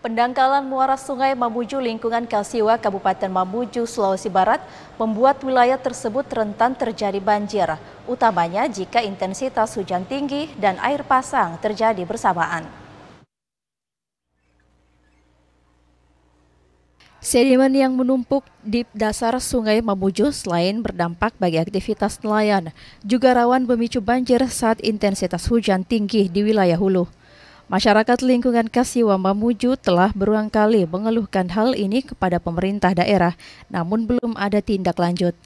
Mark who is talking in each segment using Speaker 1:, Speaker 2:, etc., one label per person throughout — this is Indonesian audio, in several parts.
Speaker 1: Pendangkalan muara sungai Mamuju lingkungan Kalsiwa Kabupaten Mamuju, Sulawesi Barat membuat wilayah tersebut rentan terjadi banjir, utamanya jika intensitas hujan tinggi dan air pasang terjadi bersamaan. Sedimen yang menumpuk di dasar sungai Mamuju selain berdampak bagi aktivitas nelayan, juga rawan memicu banjir saat intensitas hujan tinggi di wilayah hulu. Masyarakat lingkungan Kasiwa Mamuju telah berulang kali mengeluhkan hal ini kepada pemerintah daerah, namun belum ada tindak lanjut.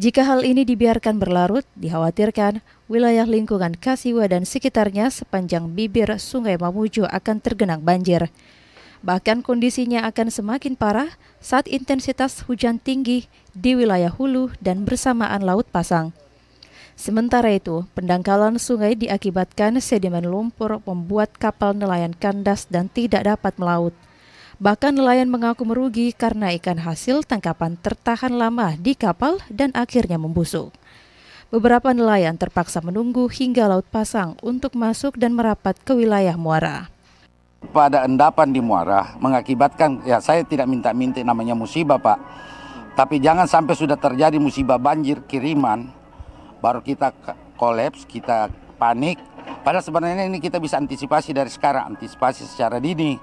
Speaker 1: Jika hal ini dibiarkan berlarut, dikhawatirkan wilayah lingkungan Kasiwa dan sekitarnya sepanjang bibir Sungai Mamuju akan tergenang banjir. Bahkan kondisinya akan semakin parah saat intensitas hujan tinggi di wilayah hulu dan bersamaan laut pasang. Sementara itu, pendangkalan sungai diakibatkan sedimen lumpur membuat kapal nelayan kandas dan tidak dapat melaut. Bahkan nelayan mengaku merugi karena ikan hasil tangkapan tertahan lama di kapal dan akhirnya membusuk. Beberapa nelayan terpaksa menunggu hingga laut pasang untuk masuk dan merapat ke wilayah muara.
Speaker 2: Pada endapan di muara mengakibatkan, ya saya tidak minta-minta namanya musibah Pak, tapi jangan sampai sudah terjadi musibah banjir kiriman, baru kita kolaps, kita panik. Padahal sebenarnya ini kita bisa antisipasi dari sekarang, antisipasi secara dini.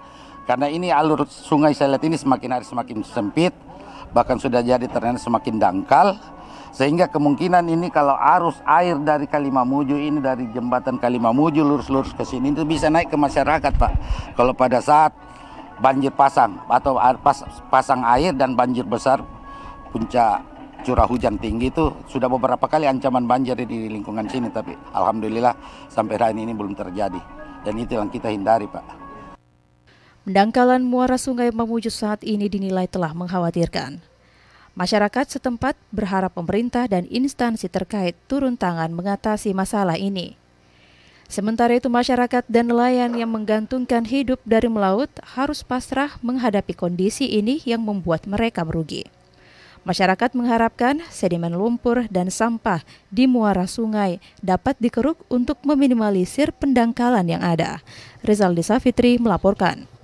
Speaker 2: Karena ini alur sungai saya lihat ini semakin hari semakin sempit, bahkan sudah jadi ternyata semakin dangkal. Sehingga kemungkinan ini kalau arus air dari Kalimamuju ini dari jembatan Kalimamuju lurus-lurus ke sini itu bisa naik ke masyarakat Pak. Kalau pada saat banjir pasang atau pas, pasang air dan banjir besar puncak curah hujan tinggi itu sudah beberapa kali ancaman banjir di lingkungan sini tapi alhamdulillah sampai hari ini belum terjadi dan itu yang kita hindari Pak.
Speaker 1: Mendangkalan muara sungai Mamuju saat ini dinilai telah mengkhawatirkan. Masyarakat setempat berharap pemerintah dan instansi terkait turun tangan mengatasi masalah ini. Sementara itu masyarakat dan nelayan yang menggantungkan hidup dari melaut harus pasrah menghadapi kondisi ini yang membuat mereka merugi. Masyarakat mengharapkan sedimen lumpur dan sampah di muara sungai dapat dikeruk untuk meminimalisir pendangkalan yang ada. Rizal Desa Fitri melaporkan.